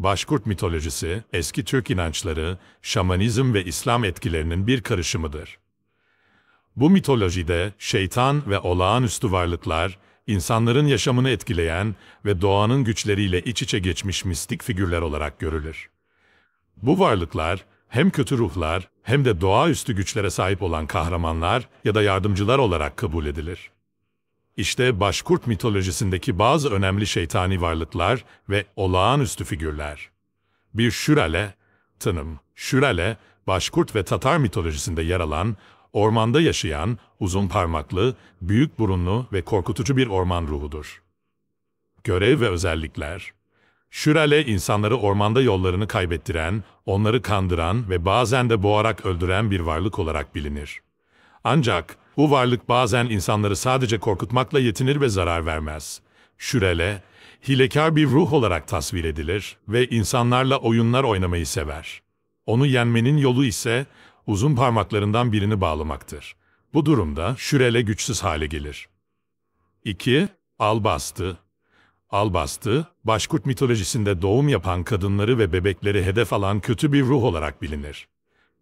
Başkurt mitolojisi, eski Türk inançları, şamanizm ve İslam etkilerinin bir karışımıdır. Bu mitolojide şeytan ve olağanüstü varlıklar, insanların yaşamını etkileyen ve doğanın güçleriyle iç içe geçmiş mistik figürler olarak görülür. Bu varlıklar, hem kötü ruhlar hem de doğaüstü güçlere sahip olan kahramanlar ya da yardımcılar olarak kabul edilir. İşte başkurt mitolojisindeki bazı önemli şeytani varlıklar ve olağanüstü figürler. Bir şürale, tanım, şürale, başkurt ve Tatar mitolojisinde yer alan, ormanda yaşayan, uzun parmaklı, büyük burunlu ve korkutucu bir orman ruhudur. Görev ve özellikler Şürale insanları ormanda yollarını kaybettiren, onları kandıran ve bazen de boğarak öldüren bir varlık olarak bilinir. Ancak bu varlık bazen insanları sadece korkutmakla yetinir ve zarar vermez. Şürele, hilekar bir ruh olarak tasvir edilir ve insanlarla oyunlar oynamayı sever. Onu yenmenin yolu ise uzun parmaklarından birini bağlamaktır. Bu durumda şürele güçsüz hale gelir. 2. Albastı Albastı, Başkurt mitolojisinde doğum yapan kadınları ve bebekleri hedef alan kötü bir ruh olarak bilinir.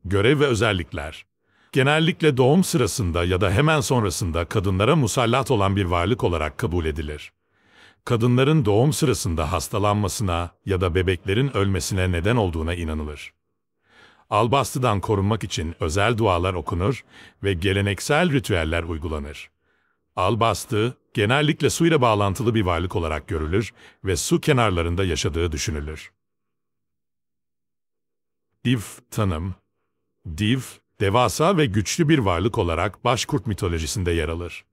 Görev ve özellikler genellikle doğum sırasında ya da hemen sonrasında kadınlara musallat olan bir varlık olarak kabul edilir. Kadınların doğum sırasında hastalanmasına ya da bebeklerin ölmesine neden olduğuna inanılır. Albastıdan korunmak için özel dualar okunur ve geleneksel ritüeller uygulanır. Albastı, genellikle su ile bağlantılı bir varlık olarak görülür ve su kenarlarında yaşadığı düşünülür. Div tanım Div, Devasa ve güçlü bir varlık olarak başkurt mitolojisinde yer alır.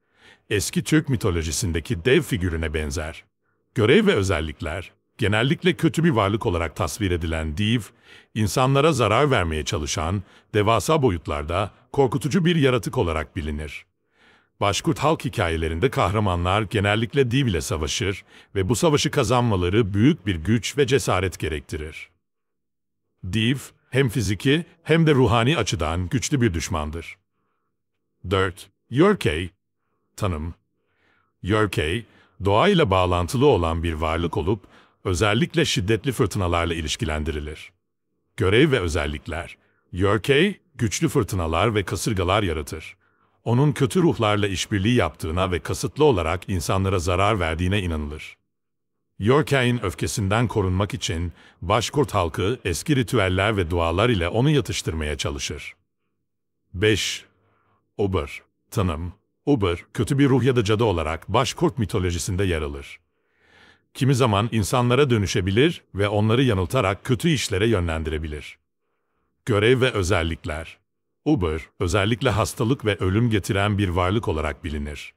Eski Türk mitolojisindeki dev figürüne benzer. Görev ve özellikler, genellikle kötü bir varlık olarak tasvir edilen div, insanlara zarar vermeye çalışan, devasa boyutlarda korkutucu bir yaratık olarak bilinir. Başkurt halk hikayelerinde kahramanlar genellikle div ile savaşır ve bu savaşı kazanmaları büyük bir güç ve cesaret gerektirir. Div, hem fiziki hem de ruhani açıdan güçlü bir düşmandır. 4. Yorkey Tanım Yorkey, doğayla bağlantılı olan bir varlık olup, özellikle şiddetli fırtınalarla ilişkilendirilir. Görev ve özellikler Yorkey, güçlü fırtınalar ve kasırgalar yaratır. Onun kötü ruhlarla işbirliği yaptığına ve kasıtlı olarak insanlara zarar verdiğine inanılır. Yorkay'ın öfkesinden korunmak için başkurt halkı eski ritüeller ve dualar ile onu yatıştırmaya çalışır. 5. Ober Tanım Ober, kötü bir ruh ya da cadı olarak başkurt mitolojisinde yer alır. Kimi zaman insanlara dönüşebilir ve onları yanıltarak kötü işlere yönlendirebilir. Görev ve özellikler Uber, özellikle hastalık ve ölüm getiren bir varlık olarak bilinir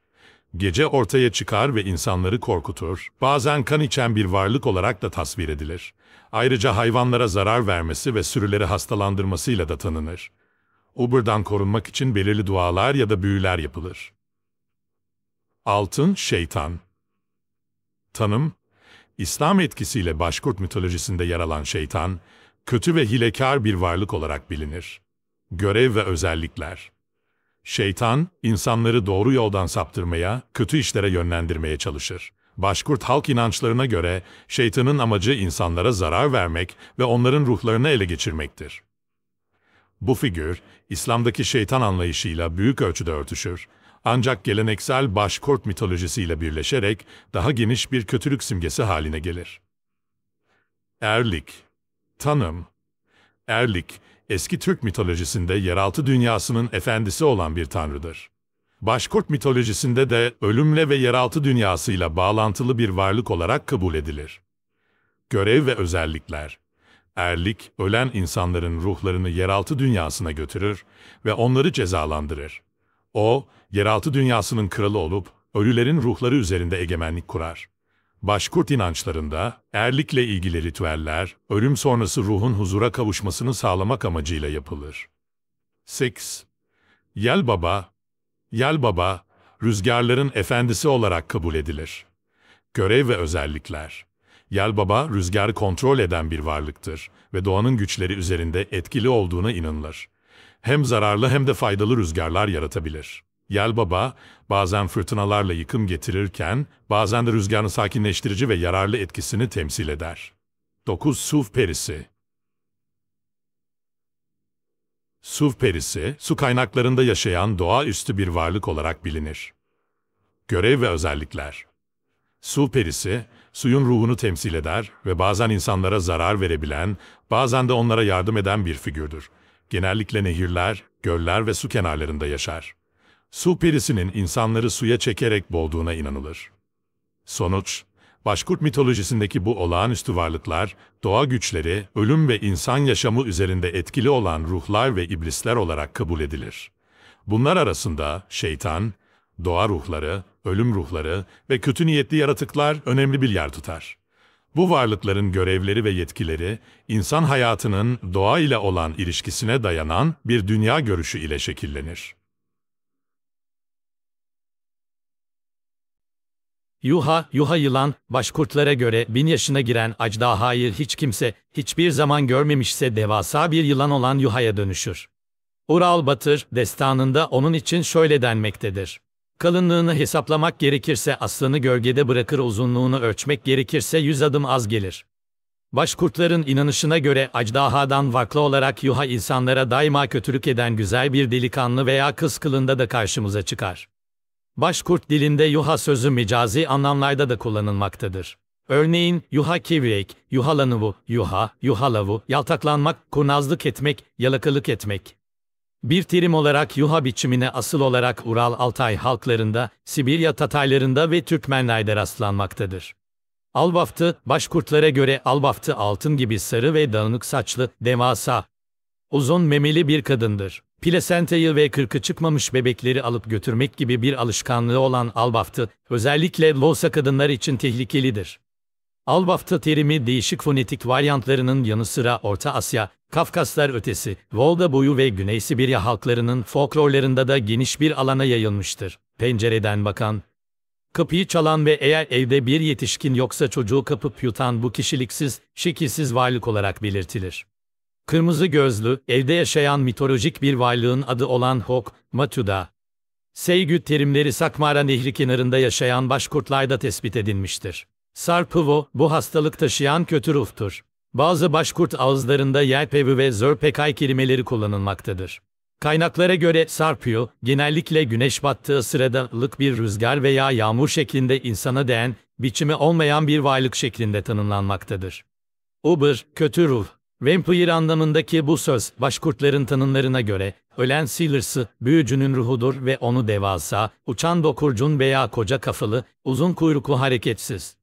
gece ortaya çıkar ve insanları korkutur, bazen kan içen bir varlık olarak da tasvir edilir. Ayrıca hayvanlara zarar vermesi ve sürüleri hastalandırmasıyla da tanınır. Uber'dan korunmak için belirli dualar ya da büyüler yapılır. Altın Şeytan Tanım, İslam etkisiyle Başkurt mitolojisinde yer alan şeytan, kötü ve hilekar bir varlık olarak bilinir. Görev ve özellikler Şeytan, insanları doğru yoldan saptırmaya, kötü işlere yönlendirmeye çalışır. Başkurt halk inançlarına göre şeytanın amacı insanlara zarar vermek ve onların ruhlarını ele geçirmektir. Bu figür, İslam'daki şeytan anlayışıyla büyük ölçüde örtüşür, ancak geleneksel başkurt mitolojisiyle birleşerek daha geniş bir kötülük simgesi haline gelir. Erlik Tanım Erlik, eski Türk mitolojisinde yeraltı dünyasının efendisi olan bir tanrıdır. Başkurt mitolojisinde de ölümle ve yeraltı dünyasıyla bağlantılı bir varlık olarak kabul edilir. Görev ve özellikler Erlik, ölen insanların ruhlarını yeraltı dünyasına götürür ve onları cezalandırır. O, yeraltı dünyasının kralı olup, ölülerin ruhları üzerinde egemenlik kurar. Başkurt inançlarında erlikle ilgili ritüeller, ölüm sonrası ruhun huzura kavuşmasını sağlamak amacıyla yapılır. 8. Yel Baba Yel Baba, rüzgarların efendisi olarak kabul edilir. Görev ve özellikler Yel Baba, rüzgarı kontrol eden bir varlıktır ve doğanın güçleri üzerinde etkili olduğuna inanılır. Hem zararlı hem de faydalı rüzgarlar yaratabilir. Yel bazen fırtınalarla yıkım getirirken bazen de rüzgarın sakinleştirici ve yararlı etkisini temsil eder. 9. Suf perisi Suf perisi, su kaynaklarında yaşayan doğaüstü bir varlık olarak bilinir. Görev ve özellikler Su perisi, suyun ruhunu temsil eder ve bazen insanlara zarar verebilen, bazen de onlara yardım eden bir figürdür. Genellikle nehirler, göller ve su kenarlarında yaşar su perisinin insanları suya çekerek boğduğuna inanılır. Sonuç, Başkurt mitolojisindeki bu olağanüstü varlıklar, doğa güçleri, ölüm ve insan yaşamı üzerinde etkili olan ruhlar ve iblisler olarak kabul edilir. Bunlar arasında şeytan, doğa ruhları, ölüm ruhları ve kötü niyetli yaratıklar önemli bir yer tutar. Bu varlıkların görevleri ve yetkileri, insan hayatının doğa ile olan ilişkisine dayanan bir dünya görüşü ile şekillenir. Yuha, yuha yılan, başkurtlara göre bin yaşına giren acdahayı hiç kimse, hiçbir zaman görmemişse devasa bir yılan olan yuhaya dönüşür. Ural Batır, destanında onun için şöyle denmektedir. Kalınlığını hesaplamak gerekirse aslını gölgede bırakır uzunluğunu ölçmek gerekirse yüz adım az gelir. Başkurtların inanışına göre acdahadan vakla olarak yuha insanlara daima kötülük eden güzel bir delikanlı veya kız kılında da karşımıza çıkar. Başkurt dilinde yuha sözü micazi anlamlarda da kullanılmaktadır. Örneğin yuha kivrek, yuhalanuvu, yuha, yuhalavu, yaltaklanmak, kurnazlık etmek, yalakalık etmek. Bir terim olarak yuha biçimine asıl olarak Ural Altay halklarında, Sibirya Tataylarında ve Türkmenlerde rastlanmaktadır. Albaftı, başkurtlara göre albaftı altın gibi sarı ve dağınık saçlı, devasa, uzun memeli bir kadındır. Plasentayı ve kırkı çıkmamış bebekleri alıp götürmek gibi bir alışkanlığı olan albaftı, özellikle Loğusa kadınlar için tehlikelidir. Albafta terimi değişik fonetik varyantlarının yanı sıra Orta Asya, Kafkaslar ötesi, Volga boyu ve Güney Sibirya halklarının folklorlarında da geniş bir alana yayılmıştır. Pencereden bakan, kapıyı çalan ve eğer evde bir yetişkin yoksa çocuğu kapıp yutan bu kişiliksiz, şekilsiz varlık olarak belirtilir. Kırmızı gözlü, evde yaşayan mitolojik bir varlığın adı olan Hok, Matuda. Seygüt terimleri Sakmara Nehri kenarında yaşayan başkurtlarda tespit edilmiştir. Sarpıvo, bu hastalık taşıyan kötü ruhtur. Bazı başkurt ağızlarında yelpevi ve zörpekay kelimeleri kullanılmaktadır. Kaynaklara göre sarpıyor, genellikle güneş battığı sırada ılık bir rüzgar veya yağmur şeklinde insana değen, biçimi olmayan bir varlık şeklinde tanımlanmaktadır. Uber, kötü ruh, Vampire anlamındaki bu söz, başkurtların tanımlarına göre, ölen Sealers'ı, büyücünün ruhudur ve onu devasa, uçan dokurcun veya koca kafalı, uzun kuyruklu hareketsiz.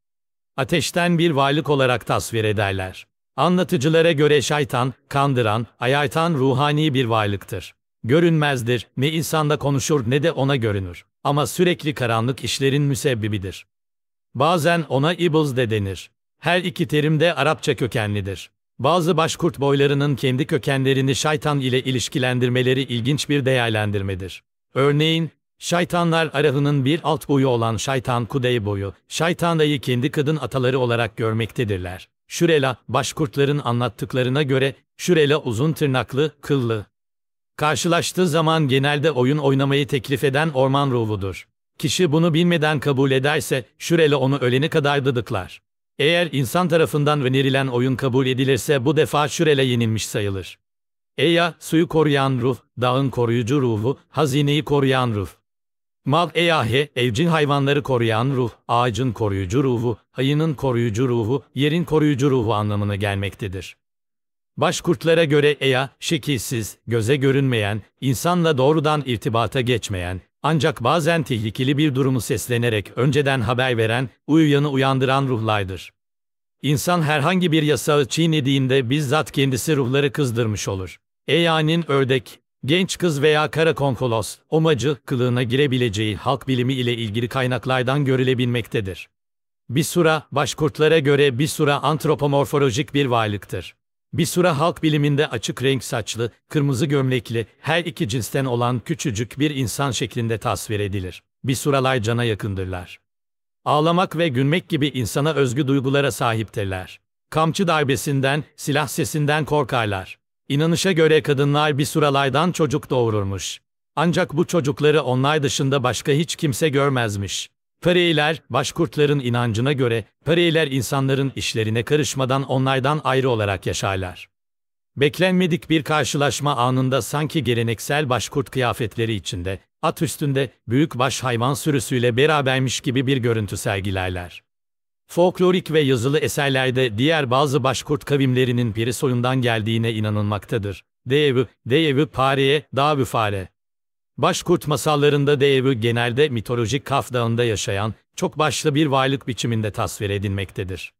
Ateşten bir varlık olarak tasvir ederler. Anlatıcılara göre şeytan, kandıran, ayartan ruhani bir varlıktır. Görünmezdir, ne insanda konuşur ne de ona görünür. Ama sürekli karanlık işlerin müsebbibidir. Bazen ona Iblis de denir. Her iki terim de Arapça kökenlidir. Bazı başkurt boylarının kendi kökenlerini şeytan ile ilişkilendirmeleri ilginç bir değerlendirmedir. Örneğin, şeytanlar arahının bir alt boyu olan şeytan kudeyi boyu, şeytanayı kendi kadın ataları olarak görmektedirler. Şurela, başkurtların anlattıklarına göre, şurela uzun tırnaklı, kıllı. Karşılaştığı zaman genelde oyun oynamayı teklif eden orman ruhudur. Kişi bunu bilmeden kabul ederse, şurela onu ölene kadar dıdıklar. Eğer insan tarafından önerilen oyun kabul edilirse bu defa şürele yenilmiş sayılır. Eya, suyu koruyan ruh, dağın koruyucu ruhu, hazineyi koruyan ruh. Mal eyahe, evcin hayvanları koruyan ruh, ağacın koruyucu ruhu, hayının koruyucu ruhu, yerin koruyucu ruhu anlamına gelmektedir. Başkurtlara göre eya, şekilsiz, göze görünmeyen, insanla doğrudan irtibata geçmeyen, ancak bazen tehlikeli bir durumu seslenerek önceden haber veren, uyuyanı uyandıran ruhlardır. İnsan herhangi bir yasağı çiğnediğinde bizzat kendisi ruhları kızdırmış olur. Eyanin ördek, genç kız veya kara konkolos, omacı, kılığına girebileceği halk bilimi ile ilgili kaynaklardan görülebilmektedir. Bisura, başkurtlara göre Bisura antropomorfolojik bir varlıktır. Bir süre halk biliminde açık renk saçlı, kırmızı gömlekli, her iki cinsten olan küçücük bir insan şeklinde tasvir edilir. Bir süralay cana yakındırlar. Ağlamak ve gülmek gibi insana özgü duygulara sahiptirler. Kamçı darbesinden, silah sesinden korkarlar. İnanışa göre kadınlar bir süralaydan çocuk doğururmuş. Ancak bu çocukları onlar dışında başka hiç kimse görmezmiş. Periler, başkurtların inancına göre periler insanların işlerine karışmadan onlardan ayrı olarak yaşarlar. Beklenmedik bir karşılaşma anında sanki geleneksel başkurt kıyafetleri içinde, at üstünde büyük baş hayvan sürüsüyle berabermiş gibi bir görüntü sergilerler. Folklorik ve yazılı eserlerde diğer bazı başkurt kavimlerinin peri soyundan geldiğine inanılmaktadır. Deyevi, deyevi pareye, davü fare. Başkurt masallarında devi genelde mitolojik Kaf Dağı'nda yaşayan, çok başlı bir varlık biçiminde tasvir edilmektedir.